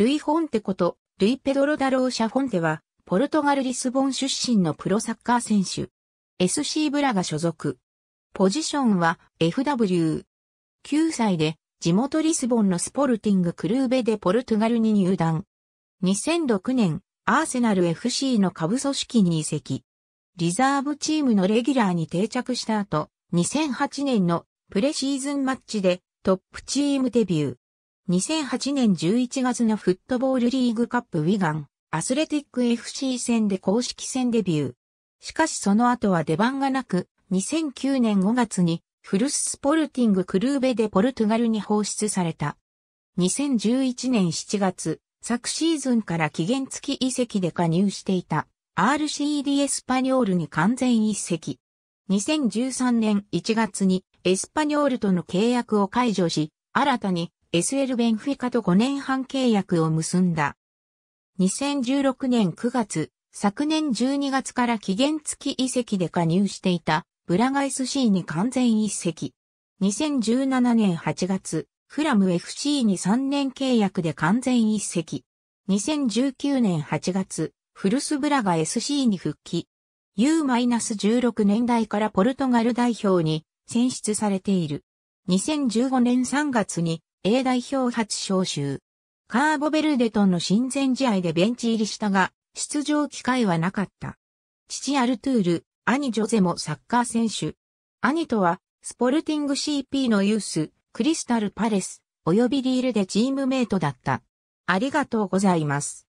ルイ・フォンテこと、ルイ・ペドロ・ダローシャ・フォンテは、ポルトガル・リスボン出身のプロサッカー選手。SC ブラが所属。ポジションは FW。9歳で、地元リスボンのスポルティングクルーベでポルトガルに入団。2006年、アーセナル FC の下部組織に移籍。リザーブチームのレギュラーに定着した後、2008年のプレシーズンマッチでトップチームデビュー。2008年11月のフットボールリーグカップウィガン、アスレティック FC 戦で公式戦デビュー。しかしその後は出番がなく、2009年5月にフルススポルティングクルーベでポルトガルに放出された。2011年7月、昨シーズンから期限付き移籍で加入していた RCD エスパニョールに完全移籍。2013年1月にエスパニョールとの契約を解除し、新たに SL ベンフィカと5年半契約を結んだ。2016年9月、昨年12月から期限付き遺跡で加入していたブラガ SC に完全遺跡。2017年8月、フラム FC に3年契約で完全遺跡。2019年8月、フルスブラガ SC に復帰。U-16 年代からポルトガル代表に選出されている。2015年3月に A 代表初招集。カーボベルデトンの親善試合でベンチ入りしたが、出場機会はなかった。父アルトゥール、兄ジョゼもサッカー選手。兄とは、スポルティング CP のユース、クリスタルパレス、及びリールでチームメイトだった。ありがとうございます。